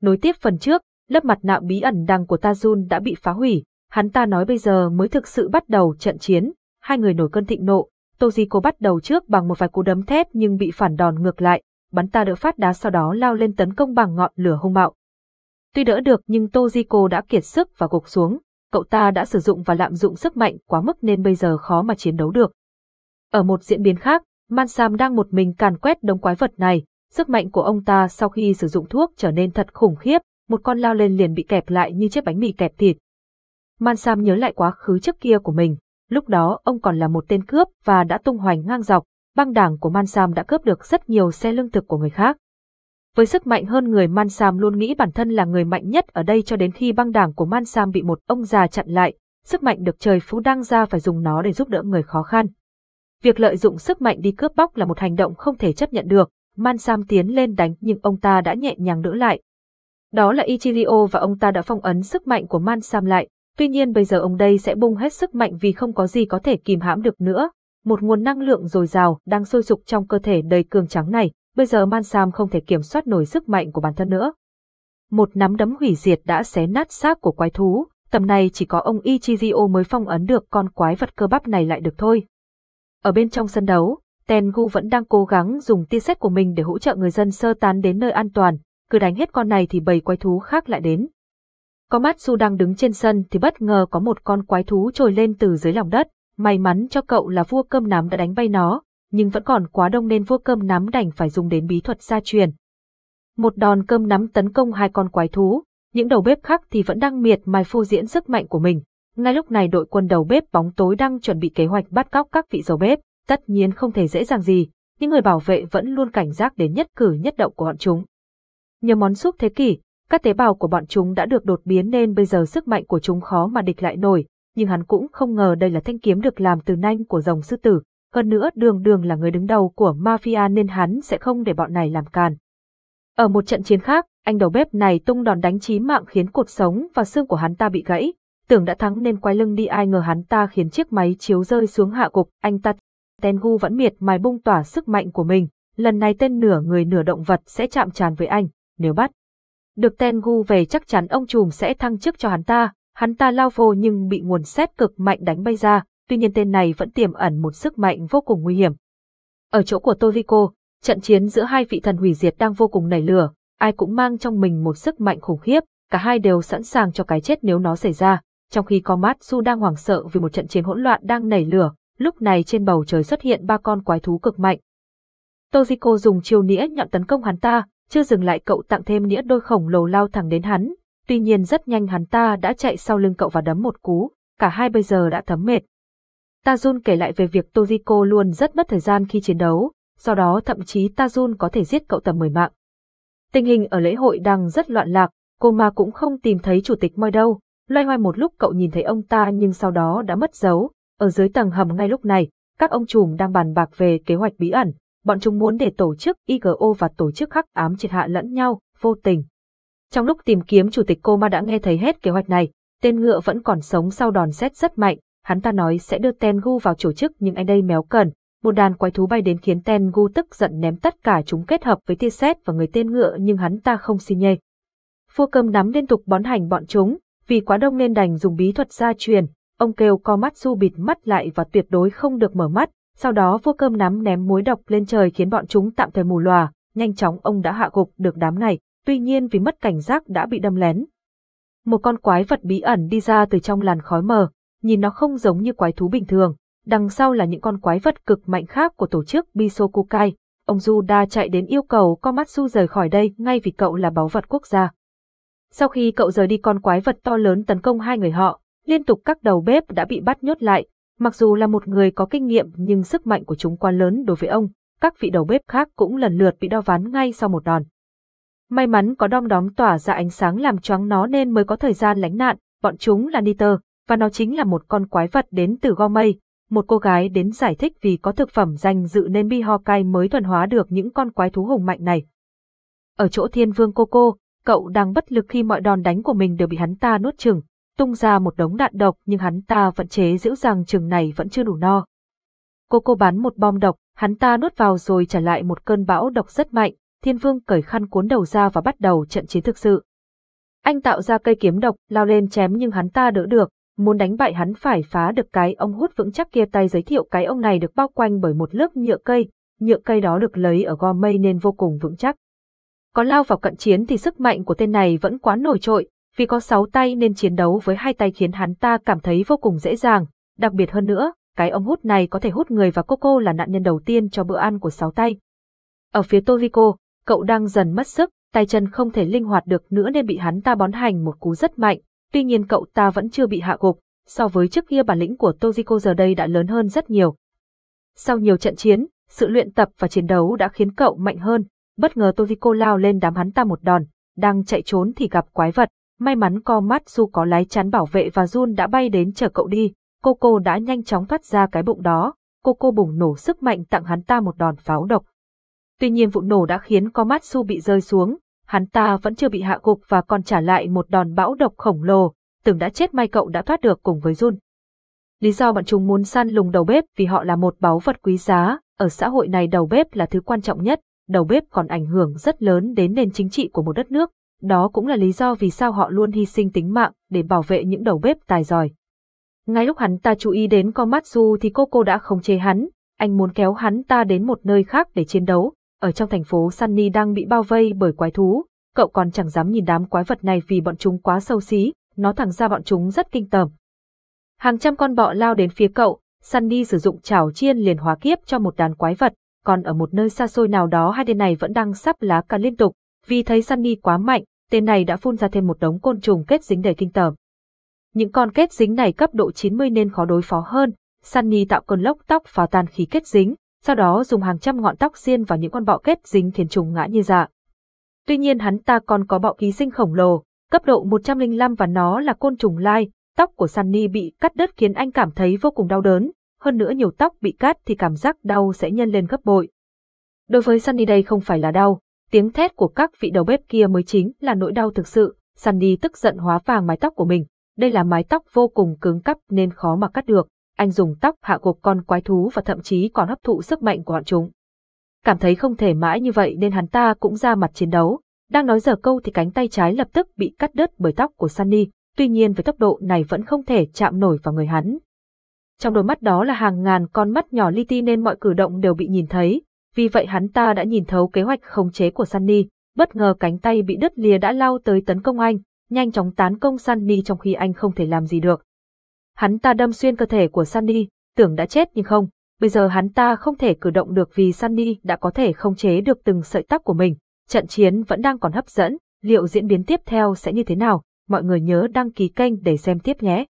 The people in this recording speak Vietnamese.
Nối tiếp phần trước, lớp mặt nạ bí ẩn đằng của Tajun đã bị phá hủy, hắn ta nói bây giờ mới thực sự bắt đầu trận chiến, hai người nổi cơn thịnh nộ, Tojiko bắt đầu trước bằng một vài cú đấm thép nhưng bị phản đòn ngược lại, bắn ta đỡ phát đá sau đó lao lên tấn công bằng ngọn lửa hung bạo. Tuy đỡ được nhưng Tojiko đã kiệt sức và gục xuống, cậu ta đã sử dụng và lạm dụng sức mạnh quá mức nên bây giờ khó mà chiến đấu được. Ở một diễn biến khác, Man Sam đang một mình càn quét đống quái vật này, Sức mạnh của ông ta sau khi sử dụng thuốc trở nên thật khủng khiếp, một con lao lên liền bị kẹp lại như chiếc bánh mì kẹp thịt. Man Sam nhớ lại quá khứ trước kia của mình, lúc đó ông còn là một tên cướp và đã tung hoành ngang dọc, băng đảng của Man Sam đã cướp được rất nhiều xe lương thực của người khác. Với sức mạnh hơn người Man Sam luôn nghĩ bản thân là người mạnh nhất ở đây cho đến khi băng đảng của Man Sam bị một ông già chặn lại, sức mạnh được trời phú đăng ra phải dùng nó để giúp đỡ người khó khăn. Việc lợi dụng sức mạnh đi cướp bóc là một hành động không thể chấp nhận được, Man Sam tiến lên đánh nhưng ông ta đã nhẹ nhàng đỡ lại. Đó là Ichirio và ông ta đã phong ấn sức mạnh của Man Sam lại, tuy nhiên bây giờ ông đây sẽ bung hết sức mạnh vì không có gì có thể kìm hãm được nữa. Một nguồn năng lượng dồi dào đang sôi sục trong cơ thể đầy cường trắng này, bây giờ Man Sam không thể kiểm soát nổi sức mạnh của bản thân nữa. Một nắm đấm hủy diệt đã xé nát xác của quái thú, tầm này chỉ có ông Ichirio mới phong ấn được con quái vật cơ bắp này lại được thôi. Ở bên trong sân đấu, Tengu vẫn đang cố gắng dùng tia sét của mình để hỗ trợ người dân sơ tán đến nơi an toàn, cứ đánh hết con này thì bầy quái thú khác lại đến. Su đang đứng trên sân thì bất ngờ có một con quái thú trồi lên từ dưới lòng đất, may mắn cho cậu là vua cơm nắm đã đánh bay nó, nhưng vẫn còn quá đông nên vua cơm nắm đành phải dùng đến bí thuật gia truyền. Một đòn cơm nắm tấn công hai con quái thú, những đầu bếp khác thì vẫn đang miệt mài phô diễn sức mạnh của mình. Ngay lúc này đội quân đầu bếp bóng tối đang chuẩn bị kế hoạch bắt cóc các vị đầu bếp. Tất nhiên không thể dễ dàng gì, những người bảo vệ vẫn luôn cảnh giác đến nhất cử nhất động của bọn chúng. Nhờ món súp thế kỷ, các tế bào của bọn chúng đã được đột biến nên bây giờ sức mạnh của chúng khó mà địch lại nổi, nhưng hắn cũng không ngờ đây là thanh kiếm được làm từ nanh của dòng sư tử, hơn nữa đường đường là người đứng đầu của mafia nên hắn sẽ không để bọn này làm càn. Ở một trận chiến khác, anh đầu bếp này tung đòn đánh chí mạng khiến cột sống và xương của hắn ta bị gãy, tưởng đã thắng nên quay lưng đi ai ngờ hắn ta khiến chiếc máy chiếu rơi xuống hạ cục, anh ta Tengu vẫn miệt mài bung tỏa sức mạnh của mình, lần này tên nửa người nửa động vật sẽ chạm tràn với anh, nếu bắt. Được Tengu về chắc chắn ông trùm sẽ thăng chức cho hắn ta, hắn ta lao vô nhưng bị nguồn xét cực mạnh đánh bay ra, tuy nhiên tên này vẫn tiềm ẩn một sức mạnh vô cùng nguy hiểm. Ở chỗ của Toriko, trận chiến giữa hai vị thần hủy diệt đang vô cùng nảy lửa, ai cũng mang trong mình một sức mạnh khủng khiếp, cả hai đều sẵn sàng cho cái chết nếu nó xảy ra, trong khi Komatsu đang hoảng sợ vì một trận chiến hỗn loạn đang nảy lửa, lúc này trên bầu trời xuất hiện ba con quái thú cực mạnh. Tojiko dùng chiêu nĩa nhọn tấn công hắn ta, chưa dừng lại cậu tặng thêm nĩa đôi khổng lồ lao thẳng đến hắn, tuy nhiên rất nhanh hắn ta đã chạy sau lưng cậu và đấm một cú, cả hai bây giờ đã thấm mệt. Tajun kể lại về việc Tojiko luôn rất mất thời gian khi chiến đấu, sau đó thậm chí Tajun có thể giết cậu tầm mười mạng. Tình hình ở lễ hội đang rất loạn lạc, cô ma cũng không tìm thấy chủ tịch Moi đâu, loay hoay một lúc cậu nhìn thấy ông ta nhưng sau đó đã mất dấu, ở dưới tầng hầm ngay lúc này, các ông trùm đang bàn bạc về kế hoạch bí ẩn, bọn chúng muốn để tổ chức IGO và tổ chức khắc ám triệt hạ lẫn nhau, vô tình. Trong lúc tìm kiếm chủ tịch cô ma đã nghe thấy hết kế hoạch này, tên ngựa vẫn còn sống sau đòn xét rất mạnh, hắn ta nói sẽ đưa Tengu vào tổ chức nhưng anh đây méo cần. Một đàn quái thú bay đến khiến Tengu tức giận ném tất cả chúng kết hợp với tia xét và người tên ngựa nhưng hắn ta không xi nhê. Vua cơm nắm liên tục bón hành bọn chúng, vì quá đông nên đành dùng bí thuật gia truyền, Ông kêu co mắt su bịt mắt lại và tuyệt đối không được mở mắt, sau đó vua cơm nắm ném muối độc lên trời khiến bọn chúng tạm thời mù lòa, nhanh chóng ông đã hạ gục được đám này, tuy nhiên vì mất cảnh giác đã bị đâm lén. Một con quái vật bí ẩn đi ra từ trong làn khói mờ, nhìn nó không giống như quái thú bình thường, đằng sau là những con quái vật cực mạnh khác của tổ chức Bisokukai. Ông Juda chạy đến yêu cầu co mắt su rời khỏi đây ngay vì cậu là báu vật quốc gia. Sau khi cậu rời đi con quái vật to lớn tấn công hai người họ, Liên tục các đầu bếp đã bị bắt nhốt lại, mặc dù là một người có kinh nghiệm nhưng sức mạnh của chúng quá lớn đối với ông, các vị đầu bếp khác cũng lần lượt bị đao ván ngay sau một đòn. May mắn có đom đóm tỏa ra ánh sáng làm choáng nó nên mới có thời gian lánh nạn, bọn chúng là Niter, và nó chính là một con quái vật đến từ go mây. một cô gái đến giải thích vì có thực phẩm danh dự nên Bi ho cay mới thuần hóa được những con quái thú hùng mạnh này. Ở chỗ thiên vương cô cô, cậu đang bất lực khi mọi đòn đánh của mình đều bị hắn ta nuốt chừng, tung ra một đống đạn độc nhưng hắn ta vẫn chế giễu rằng chừng này vẫn chưa đủ no. Cô cô bắn một bom độc, hắn ta nuốt vào rồi trả lại một cơn bão độc rất mạnh, thiên vương cởi khăn cuốn đầu ra và bắt đầu trận chiến thực sự. Anh tạo ra cây kiếm độc, lao lên chém nhưng hắn ta đỡ được, muốn đánh bại hắn phải phá được cái ông hút vững chắc kia tay giới thiệu cái ông này được bao quanh bởi một lớp nhựa cây, nhựa cây đó được lấy ở gò mây nên vô cùng vững chắc. Có lao vào cận chiến thì sức mạnh của tên này vẫn quá nổi trội, vì có sáu tay nên chiến đấu với hai tay khiến hắn ta cảm thấy vô cùng dễ dàng, đặc biệt hơn nữa, cái ống hút này có thể hút người và cô cô là nạn nhân đầu tiên cho bữa ăn của sáu tay. Ở phía Toriko, cậu đang dần mất sức, tay chân không thể linh hoạt được nữa nên bị hắn ta bón hành một cú rất mạnh, tuy nhiên cậu ta vẫn chưa bị hạ gục, so với trước kia bản lĩnh của Toriko giờ đây đã lớn hơn rất nhiều. Sau nhiều trận chiến, sự luyện tập và chiến đấu đã khiến cậu mạnh hơn, bất ngờ Toriko lao lên đám hắn ta một đòn, đang chạy trốn thì gặp quái vật, May mắn co mắt Du có lái chắn bảo vệ và Jun đã bay đến chờ cậu đi, cô cô đã nhanh chóng thoát ra cái bụng đó, cô cô bùng nổ sức mạnh tặng hắn ta một đòn pháo độc. Tuy nhiên vụ nổ đã khiến có mắt Su bị rơi xuống, hắn ta vẫn chưa bị hạ gục và còn trả lại một đòn bão độc khổng lồ, Từng đã chết may cậu đã thoát được cùng với Jun. Lý do bọn chúng muốn săn lùng đầu bếp vì họ là một báu vật quý giá, ở xã hội này đầu bếp là thứ quan trọng nhất, đầu bếp còn ảnh hưởng rất lớn đến nền chính trị của một đất nước, đó cũng là lý do vì sao họ luôn hy sinh tính mạng để bảo vệ những đầu bếp tài giỏi. Ngay lúc hắn ta chú ý đến con mắt Komatsu thì cô cô đã không chế hắn, anh muốn kéo hắn ta đến một nơi khác để chiến đấu. Ở trong thành phố Sunny đang bị bao vây bởi quái thú, cậu còn chẳng dám nhìn đám quái vật này vì bọn chúng quá sâu xí, nó thẳng ra bọn chúng rất kinh tởm. Hàng trăm con bọ lao đến phía cậu, Sunny sử dụng chảo chiên liền hóa kiếp cho một đàn quái vật, còn ở một nơi xa xôi nào đó hai tên này vẫn đang sắp lá cả liên tục, vì thấy Sunny quá mạnh, tên này đã phun ra thêm một đống côn trùng kết dính đầy kinh tởm. Những con kết dính này cấp độ 90 nên khó đối phó hơn, Sunny tạo cơn lốc tóc phá tan khí kết dính, sau đó dùng hàng trăm ngọn tóc xiên vào những con bọ kết dính khiến chúng ngã như dạ. Tuy nhiên hắn ta còn có bọ ký sinh khổng lồ, cấp độ 105 và nó là côn trùng lai, tóc của Sunny bị cắt đứt khiến anh cảm thấy vô cùng đau đớn, hơn nữa nhiều tóc bị cắt thì cảm giác đau sẽ nhân lên gấp bội. Đối với Sunny đây không phải là đau, tiếng thét của các vị đầu bếp kia mới chính là nỗi đau thực sự, Sunny tức giận hóa vàng mái tóc của mình. Đây là mái tóc vô cùng cứng cắp nên khó mà cắt được, anh dùng tóc hạ gục con quái thú và thậm chí còn hấp thụ sức mạnh của bọn chúng. Cảm thấy không thể mãi như vậy nên hắn ta cũng ra mặt chiến đấu, đang nói giờ câu thì cánh tay trái lập tức bị cắt đứt bởi tóc của Sunny, tuy nhiên với tốc độ này vẫn không thể chạm nổi vào người hắn. Trong đôi mắt đó là hàng ngàn con mắt nhỏ li ti nên mọi cử động đều bị nhìn thấy, vì vậy hắn ta đã nhìn thấu kế hoạch khống chế của Sunny, bất ngờ cánh tay bị đứt lìa đã lao tới tấn công anh, nhanh chóng tán công Sunny trong khi anh không thể làm gì được. Hắn ta đâm xuyên cơ thể của Sunny, tưởng đã chết nhưng không, bây giờ hắn ta không thể cử động được vì Sunny đã có thể khống chế được từng sợi tóc của mình. Trận chiến vẫn đang còn hấp dẫn, liệu diễn biến tiếp theo sẽ như thế nào? Mọi người nhớ đăng ký kênh để xem tiếp nhé.